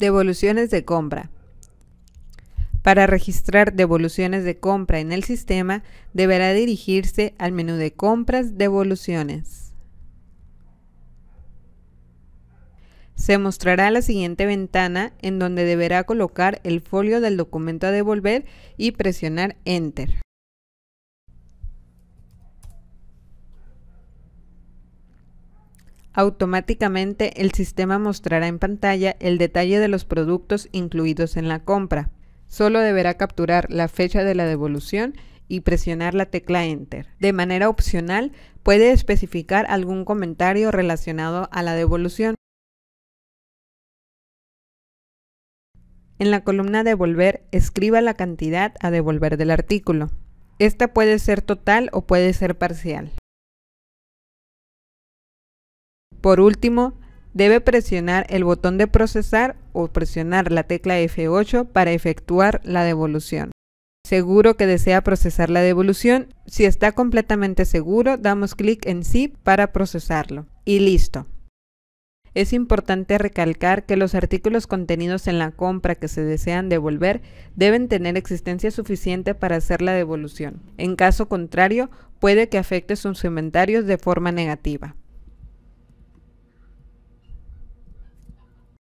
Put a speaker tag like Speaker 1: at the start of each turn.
Speaker 1: Devoluciones de compra. Para registrar devoluciones de compra en el sistema, deberá dirigirse al menú de compras devoluciones. Se mostrará la siguiente ventana en donde deberá colocar el folio del documento a devolver y presionar Enter. Automáticamente el sistema mostrará en pantalla el detalle de los productos incluidos en la compra. Solo deberá capturar la fecha de la devolución y presionar la tecla Enter. De manera opcional, puede especificar algún comentario relacionado a la devolución. En la columna Devolver, escriba la cantidad a devolver del artículo. Esta puede ser total o puede ser parcial. Por último, debe presionar el botón de procesar o presionar la tecla F8 para efectuar la devolución. Seguro que desea procesar la devolución. Si está completamente seguro, damos clic en sí para procesarlo. Y listo. Es importante recalcar que los artículos contenidos en la compra que se desean devolver deben tener existencia suficiente para hacer la devolución. En caso contrario, puede que afecte sus inventarios de forma negativa.